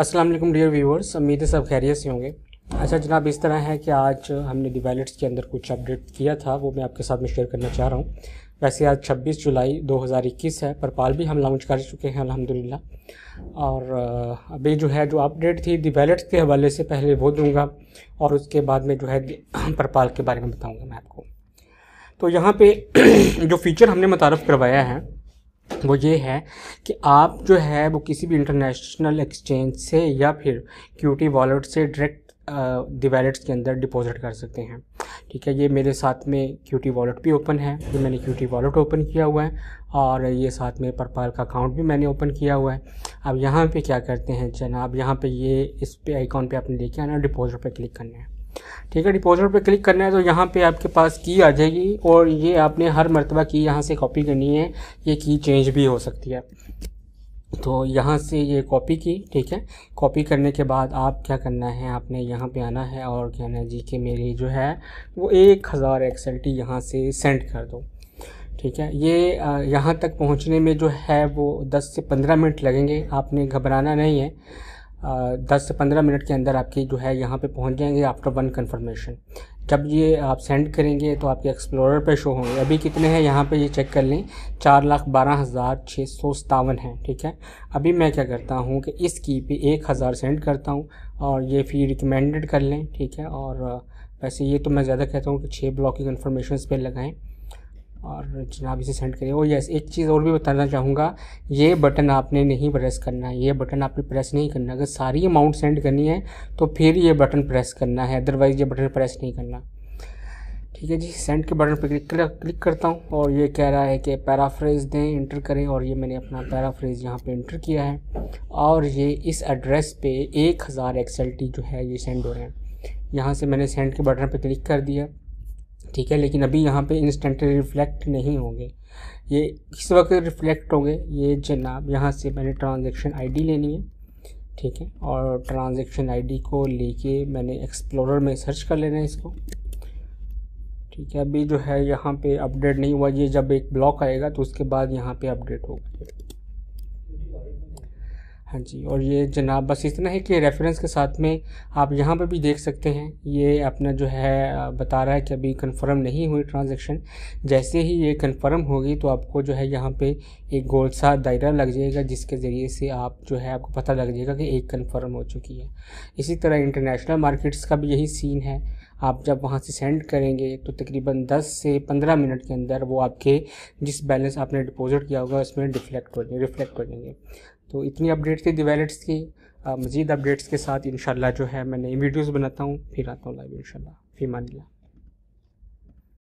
अस्सलाम वालेकुम dear viewers उम्मीद है सब खैरियत से होंगे अच्छा जनाब इस तरह है कि आज हमने वैलेट्स के अंदर कुछ अपडेट किया था वो मैं आपके साथ में शेयर करना चाह रहा हूँ वैसे आज 26 जुलाई 2021 है परपाल भी हम लॉन्च कर चुके हैं अल्हम्दुलिल्लाह और अभी जो है जो अपडेट थी वैलेट्स के हवाले से पहले वो दूँगा और उसके बाद में जो है परपाल के बारे में बताऊँगा मैं आपको तो यहाँ पर जो फीचर हमने मुतारफ़ करवाया है वो ये है कि आप जो है वो किसी भी इंटरनेशनल एक्सचेंज से या फिर क्यूटी वॉलेट से डायरेक्ट वैलेट्स के अंदर डिपॉजिट कर सकते हैं ठीक है ये मेरे साथ में क्यूटी वॉलेट भी ओपन है ये मैंने क्यूटी वॉलेट ओपन किया हुआ है और ये साथ में पर्पल का अकाउंट भी मैंने ओपन किया हुआ है अब यहाँ पे क्या करते हैं जनाब यहाँ पे ये इस पे आइकॉन पे आपने लेके आना डिपॉजिट पे क्लिक करना है ठीक है डिपॉजिट पे क्लिक करना है तो यहाँ पे आपके पास की आ जाएगी और ये आपने हर मरतबा की यहाँ से कॉपी करनी है ये की चेंज भी हो सकती है तो यहाँ से ये कॉपी की ठीक है कॉपी करने के बाद आप क्या करना है आपने यहाँ पे आना है और कहना है जी कि मेरी जो है वो एक हज़ार एक्सएल टी यहाँ से सेंड कर दो ठीक है ये यहाँ तक पहुँचने में जो है वो दस से पंद्रह मिनट लगेंगे आपने घबराना नहीं है दस से पंद्रह मिनट के अंदर आपकी जो है यहाँ पे पहुँच जाएंगे आफ्टर वन कन्फर्मेशन जब ये आप सेंड करेंगे तो आपके एक्सप्लोरर पे शो होंगे अभी कितने हैं यहाँ पे ये चेक कर लें चार लाख बारह हज़ार छः सौ सतावन हैं ठीक है अभी मैं क्या करता हूँ कि इस की पे एक हज़ार सेंड करता हूँ और ये फी रिकमेंडेड कर लें ठीक है और वैसे ये तो मैं ज़्यादा कहता हूँ कि छः ब्लॉक की कन्फर्मेशन पर लगाएँ और जनाब इसे सेंड करिए और यस एक चीज़ और भी बताना चाहूँगा ये बटन आपने नहीं प्रेस करना है ये बटन आपने प्रेस नहीं करना अगर सारी अमाउंट सेंड करनी है तो फिर ये बटन प्रेस करना है अदरवाइज़ ये बटन प्रेस नहीं करना ठीक है जी सेंड के बटन पर क्लिक क्लिक करता हूँ और ये कह रहा है कि पैराफ्रेज दें इंटर करें और ये मैंने अपना पैराफ्रेज यहाँ पे इंटर किया है और ये इस एड्रेस पे एक हज़ार एक्सएलटी जो है ये सेंड हो रहे हैं यहाँ से मैंने सेंड के बटन पर क्लिक कर दिया ठीक है लेकिन अभी यहाँ पे इंस्टेंटली रिफ्लेक्ट नहीं होंगे ये किस वक्त रिफ्लेक्ट होंगे ये जनाब यहाँ से मैंने ट्रांजेक्शन आईडी लेनी है ठीक है और ट्रांजेक्शन आईडी को लेके मैंने एक्सप्लोरर में सर्च कर लेना है इसको ठीक है अभी जो है यहाँ पे अपडेट नहीं हुआ ये जब एक ब्लॉक आएगा तो उसके बाद यहाँ पे अपडेट होगा हाँ जी और ये जनाब बस इतना है कि रेफरेंस के साथ में आप यहाँ पर भी देख सकते हैं ये अपना जो है बता रहा है कि अभी कंफर्म नहीं हुई ट्रांजैक्शन जैसे ही ये कंफर्म होगी तो आपको जो है यहाँ पे एक गोल सा दायरा लग जाएगा जिसके ज़रिए से आप जो है आपको पता लग जाएगा कि एक कंफर्म हो चुकी है इसी तरह इंटरनेशनल मार्केट्स का भी यही सीन है आप जब वहाँ से सेंड करेंगे तो तकरीबन 10 से 15 मिनट के अंदर वो आपके जिस बैलेंस आपने डिपॉजिट किया होगा उसमें डिफ्लेक्ट हो जाएंगे रिफ्लेक्ट हो जाएंगे तो इतनी अपडेट थी डिवेलेट्स की मज़ीद अपडेट्स के साथ इन जो है मैं नई वीडियोज़ बनाता हूँ फिर आता हूँ लाइव इन मान लिया